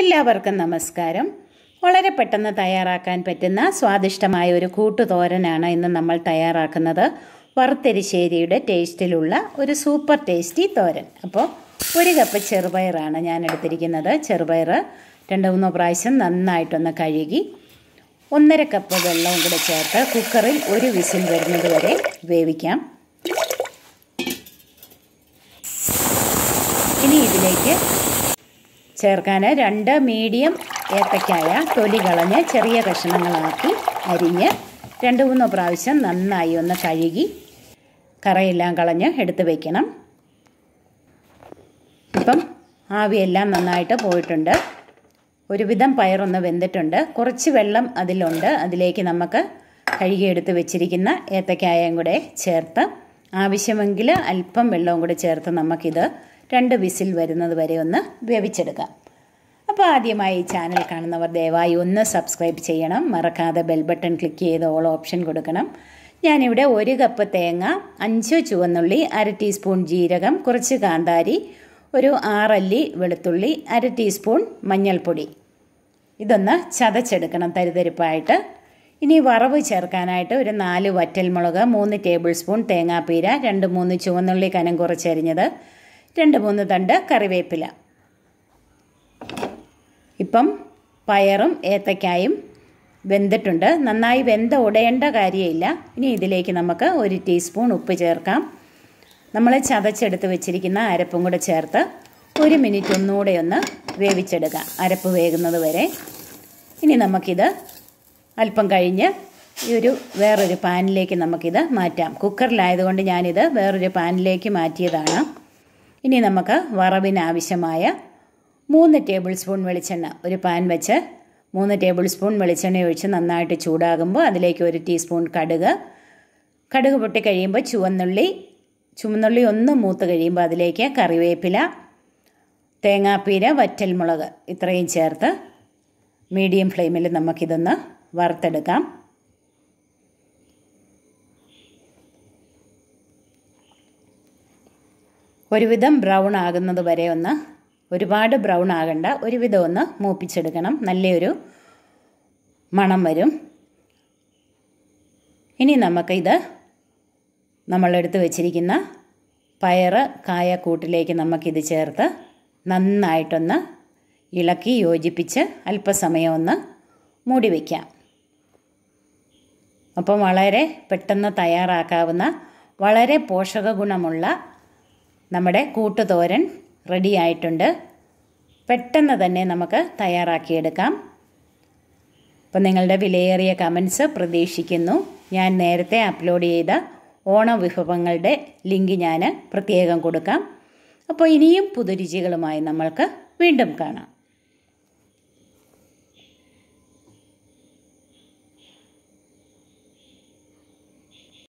എല്ലാവർക്കും നമസ്കാരം വളരെ പെട്ടെന്ന് തയ്യാറാക്കാൻ പറ്റുന്ന സ്വാദിഷ്ടമായ ഒരു കൂട്ടുതോരനാണ് ഇന്ന് നമ്മൾ തയ്യാറാക്കുന്നത് വറുത്തരിശ്ശേരിയുടെ ടേസ്റ്റിലുള്ള ഒരു സൂപ്പർ ടേസ്റ്റി തോരൻ അപ്പോൾ ഒരു കപ്പ് ചെറുപയറാണ് ഞാൻ എടുത്തിരിക്കുന്നത് ചെറുപയർ രണ്ട് മൂന്നോ പ്രാവശ്യം നന്നായിട്ടൊന്ന് കഴുകി ഒന്നര കപ്പ് വെള്ളവും കൂടെ ചേർത്ത് കുക്കറിൽ ഒരു വിസിൽ വരുന്നത് വരെ വേവിക്കാം ഇനി ഇതിലേക്ക് ചേർക്കാൻ രണ്ട് മീഡിയം ഏത്തക്കായ തൊലി കളഞ്ഞ് ചെറിയ കഷ്ണങ്ങളാക്കി അരിഞ്ഞ് രണ്ട് മൂന്ന് പ്രാവശ്യം നന്നായി ഒന്ന് കഴുകി കറയെല്ലാം കളഞ്ഞ് എടുത്ത് വയ്ക്കണം ഇപ്പം ആവിയെല്ലാം നന്നായിട്ട് പോയിട്ടുണ്ട് ഒരുവിധം പയറൊന്ന് വെന്തിട്ടുണ്ട് കുറച്ച് വെള്ളം അതിലുണ്ട് അതിലേക്ക് നമുക്ക് കഴുകിയെടുത്ത് വെച്ചിരിക്കുന്ന ഏത്തക്കായയും കൂടെ ചേർത്ത് ആവശ്യമെങ്കിൽ അല്പം വെള്ളവും കൂടി ചേർത്ത് നമുക്കിത് രണ്ട് വിസിൽ വരുന്നത് വരെ ഒന്ന് വേവിച്ചെടുക്കാം അപ്പോൾ ആദ്യമായി ചാനൽ കാണുന്നവർ ദയവായി ഒന്ന് സബ്സ്ക്രൈബ് ചെയ്യണം മറക്കാതെ ബെൽ ബട്ടൺ ക്ലിക്ക് ചെയ്ത് ഓൾ ഓപ്ഷൻ കൊടുക്കണം ഞാനിവിടെ ഒരു കപ്പ് തേങ്ങ അഞ്ച് ചുവന്നുള്ളി അര ടീസ്പൂൺ ജീരകം കുറച്ച് കാന്താരി ഒരു ആറല്ലി വെളുത്തുള്ളി അര ടീസ്പൂൺ മഞ്ഞൾപ്പൊടി ഇതൊന്ന് ചതച്ചെടുക്കണം തരിതരിപ്പായിട്ട് ഇനി വറവ് ചേർക്കാനായിട്ട് ഒരു നാല് വറ്റൽമുളക് മൂന്ന് ടേബിൾ സ്പൂൺ തേങ്ങാപ്പീര രണ്ട് മൂന്ന് ചുവന്നുള്ളി കനം കുറച്ചരിഞ്ഞത് രണ്ട് മൂന്ന് തണ്ട് കറിവേപ്പില ഇപ്പം പയറും ഏത്തക്കായും വെന്തിട്ടുണ്ട് നന്നായി വെന്ത ഉടയേണ്ട കാര്യമില്ല ഇനി ഇതിലേക്ക് നമുക്ക് ഒരു ടീസ്പൂൺ ഉപ്പ് ചേർക്കാം നമ്മൾ ചതച്ചെടുത്ത് വെച്ചിരിക്കുന്ന അരപ്പും കൂടെ ചേർത്ത് ഒരു മിനിറ്റ് ഒന്നുകൂടെ ഒന്ന് വേവിച്ചെടുക്കാം അരപ്പ് വേകുന്നത് വരെ ഇനി നമുക്കിത് അല്പം കഴിഞ്ഞ് ഈ ഒരു വേറൊരു പാനിലേക്ക് നമുക്കിത് മാറ്റാം കുക്കറിലായതുകൊണ്ട് ഞാനിത് വേറൊരു പാനിലേക്ക് മാറ്റിയതാണ് ഇനി നമുക്ക് വറവിനാവശ്യമായ മൂന്ന് ടേബിൾ സ്പൂൺ വെളിച്ചെണ്ണ ഒരു പാൻ വെച്ച് മൂന്ന് ടേബിൾ സ്പൂൺ വെളിച്ചെണ്ണ ഒഴിച്ച് നന്നായിട്ട് ചൂടാകുമ്പോൾ അതിലേക്ക് ഒരു ടീസ്പൂൺ കടുക് കടുക് പൊട്ടി കഴിയുമ്പോൾ ചുവന്നുള്ളി ചുവന്നുള്ളി ഒന്ന് മൂത്ത് കഴിയുമ്പോൾ അതിലേക്ക് കറിവേപ്പില തേങ്ങാപ്പീര വറ്റൽമുളക് ഇത്രയും ചേർത്ത് മീഡിയം ഫ്ലെയിമിൽ നമുക്കിതൊന്ന് വറുത്തെടുക്കാം ഒരുവിധം ബ്രൗൺ ആകുന്നത് വരെ ഒന്ന് ഒരുപാട് ബ്രൗൺ ആകണ്ട വിധം ഒന്ന് മൂപ്പിച്ചെടുക്കണം നല്ലൊരു മണം വരും ഇനി നമുക്കിത് നമ്മളെടുത്ത് വെച്ചിരിക്കുന്ന പയർ കായ കൂട്ടിലേക്ക് നമുക്കിത് ചേർത്ത് നന്നായിട്ടൊന്ന് ഇളക്കി യോജിപ്പിച്ച് അല്പസമയം ഒന്ന് മൂടി വയ്ക്കാം അപ്പം വളരെ പെട്ടെന്ന് തയ്യാറാക്കാവുന്ന വളരെ പോഷക ഗുണമുള്ള നമ്മുടെ കൂട്ടുതോരൻ റെഡി ആയിട്ടുണ്ട് പെട്ടെന്ന് തന്നെ നമുക്ക് തയ്യാറാക്കിയെടുക്കാം അപ്പം നിങ്ങളുടെ വിലയേറിയ കമൻസ് പ്രതീക്ഷിക്കുന്നു ഞാൻ നേരത്തെ അപ്ലോഡ് ചെയ്ത ഓണവിഭവങ്ങളുടെ ലിങ്ക് ഞാൻ പ്രത്യേകം കൊടുക്കാം അപ്പോൾ ഇനിയും പുതുരുചികളുമായി നമ്മൾക്ക് വീണ്ടും കാണാം